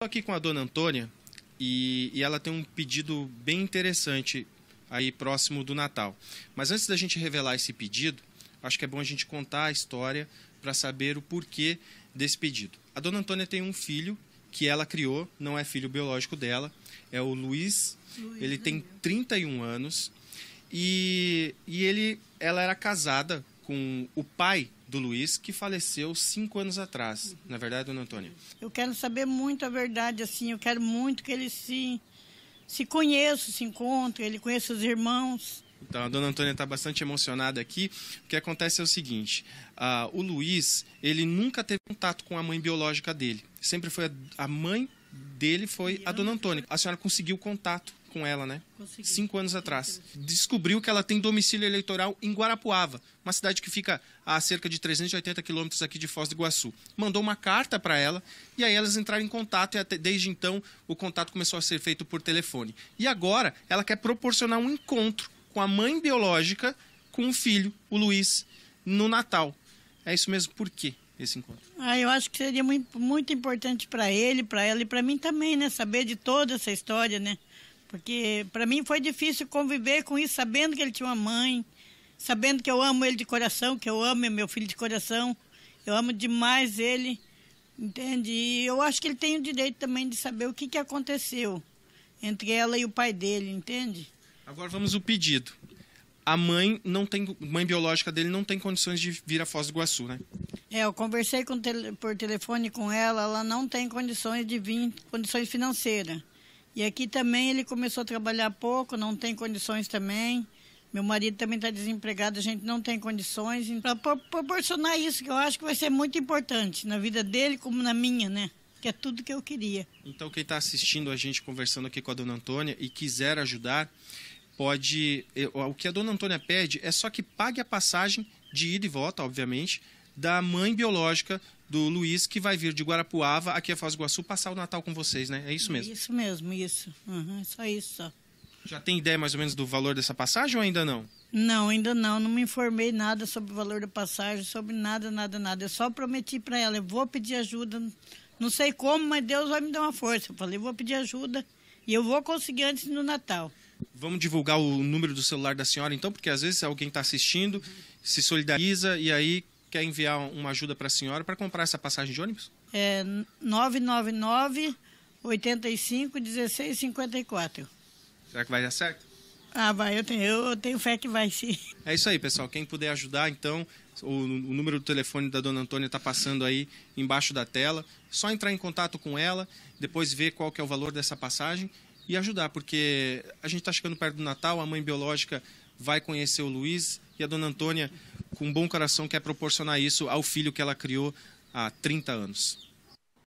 Estou aqui com a dona Antônia e, e, ela tem um pedido bem interessante aí próximo do Natal. Mas antes da gente revelar esse pedido, acho que é bom a gente contar a história para saber o porquê desse pedido. A dona Antônia tem um filho que ela criou, não é filho biológico dela, é o Luiz. Luiz ele tem 31 né? anos e, e ele, ela era casada com o pai do Luiz, que faleceu cinco anos atrás. Uhum. Na é verdade, dona Antônia? Eu quero saber muito a verdade, assim. Eu quero muito que ele se, se conheça, se encontre, ele conheça os irmãos. Então, a dona Antônia está bastante emocionada aqui. O que acontece é o seguinte: uh, o Luiz, ele nunca teve contato com a mãe biológica dele. Sempre foi a, a mãe dele foi a dona Antônia. A senhora conseguiu contato com ela, né? Consegui. Cinco anos atrás. Descobriu que ela tem domicílio eleitoral em Guarapuava, uma cidade que fica a cerca de 380 quilômetros aqui de Foz do Iguaçu. Mandou uma carta para ela e aí elas entraram em contato e até, desde então o contato começou a ser feito por telefone. E agora ela quer proporcionar um encontro com a mãe biológica com o filho, o Luiz, no Natal. É isso mesmo, por quê? esse encontro? Ah, eu acho que seria muito, muito importante para ele, para ela e para mim também, né? Saber de toda essa história, né? Porque para mim foi difícil conviver com isso, sabendo que ele tinha uma mãe, sabendo que eu amo ele de coração, que eu amo meu filho de coração, eu amo demais ele, entende? E eu acho que ele tem o direito também de saber o que, que aconteceu entre ela e o pai dele, entende? Agora vamos o pedido. A mãe não tem, mãe biológica dele não tem condições de vir a Foz do Iguaçu, né? É, eu conversei com, por telefone com ela, ela não tem condições de vir, condições financeiras. E aqui também ele começou a trabalhar pouco, não tem condições também. Meu marido também está desempregado, a gente não tem condições. Então, Para proporcionar isso, que eu acho que vai ser muito importante na vida dele como na minha, né? Que é tudo que eu queria. Então, quem está assistindo a gente conversando aqui com a dona Antônia e quiser ajudar, pode. Eh, o que a dona Antônia pede é só que pague a passagem de ida e volta, obviamente, da mãe biológica do Luiz, que vai vir de Guarapuava aqui a Foz do Iguaçu passar o Natal com vocês, né? É isso mesmo? Isso mesmo, isso. Uhum, só isso. Só. Já tem ideia mais ou menos do valor dessa passagem ou ainda não? Não, ainda não. Não me informei nada sobre o valor da passagem, sobre nada, nada, nada. Eu só prometi para ela, eu vou pedir ajuda. Não sei como, mas Deus vai me dar uma força. Eu falei, vou pedir ajuda e eu vou conseguir antes do Natal. Vamos divulgar o número do celular da senhora, então, porque às vezes alguém está assistindo, se solidariza e aí quer enviar uma ajuda para a senhora para comprar essa passagem de ônibus? É 999 85 16 54. Será que vai dar certo? Ah, vai, eu tenho, eu tenho fé que vai sim. É isso aí, pessoal. Quem puder ajudar, então, o, o número do telefone da dona Antônia está passando aí embaixo da tela. Só entrar em contato com ela, depois ver qual que é o valor dessa passagem e ajudar, porque a gente está chegando perto do Natal, a mãe biológica vai conhecer o Luiz e a dona Antônia, com um bom coração, quer proporcionar isso ao filho que ela criou há 30 anos.